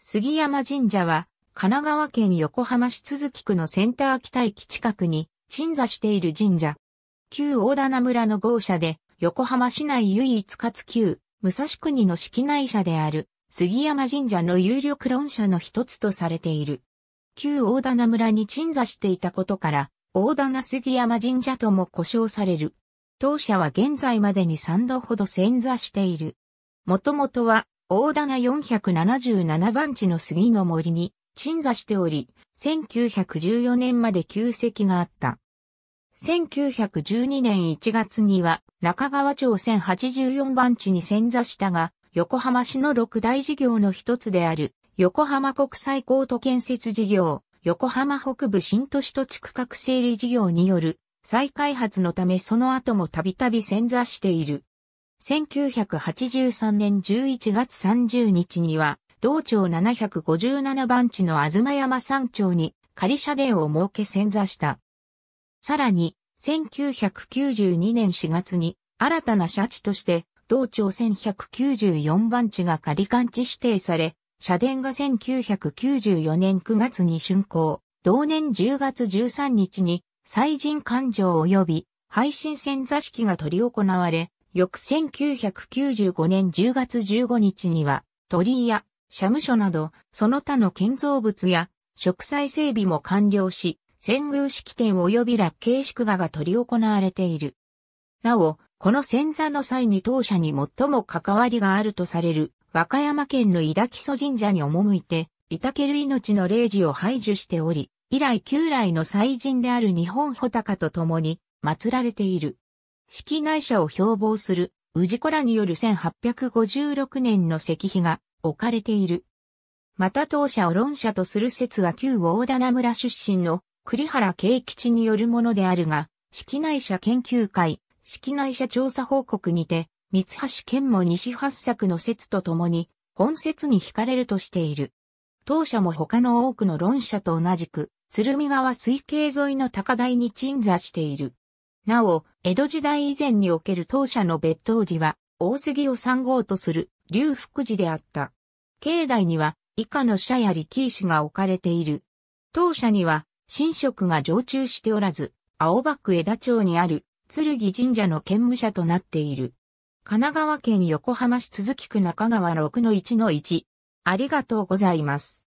杉山神社は、神奈川県横浜市都筑区のセンター北駅近くに鎮座している神社。旧大棚村の豪社で、横浜市内唯一かつ旧、武蔵国の式内社である、杉山神社の有力論者の一つとされている。旧大棚村に鎮座していたことから、大棚杉山神社とも呼称される。当社は現在までに3度ほど潜座している。もともとは大棚477番地の杉の森に鎮座しており、1914年まで旧跡があった。1912年1月には中川町1084番地に潜座したが、横浜市の六大事業の一つである、横浜国際コート建設事業、横浜北部新都市土地区画整理事業による再開発のためその後もたびたび潜座している。1983年11月30日には、道庁757番地の東山山頂に仮社殿を設け潜座した。さらに、1992年4月に新たな社地として道庁1194番地が仮間地指定され、社殿が1994年9月に竣工、同年10月13日に祭神環状及び配信潜座式が取り行われ、翌1995年10月15日には、鳥居や、社務所など、その他の建造物や、植栽整備も完了し、遷宮式典及び落慶祝賀が執り行われている。なお、この遷座の際に当社に最も関わりがあるとされる、和歌山県の井田木曽神社に赴いて、いたける命の霊事を排除しており、以来旧来の祭神である日本穂高と共に祀られている。式内社を標榜する、治子らによる1856年の石碑が置かれている。また当社を論者とする説は旧大棚村出身の栗原慶吉によるものであるが、式内社研究会、式内社調査報告にて、三橋県も西八作の説とともに、本説に惹かれるとしている。当社も他の多くの論者と同じく、鶴見川水系沿いの高台に鎮座している。なお、江戸時代以前における当社の別当時は、大杉を参号とする、龍福寺であった。境内には、以下の社や力石が置かれている。当社には、神職が常駐しておらず、青葉区枝町にある、剣神社の兼務者となっている。神奈川県横浜市都筑区中川6-1-1。ありがとうございます。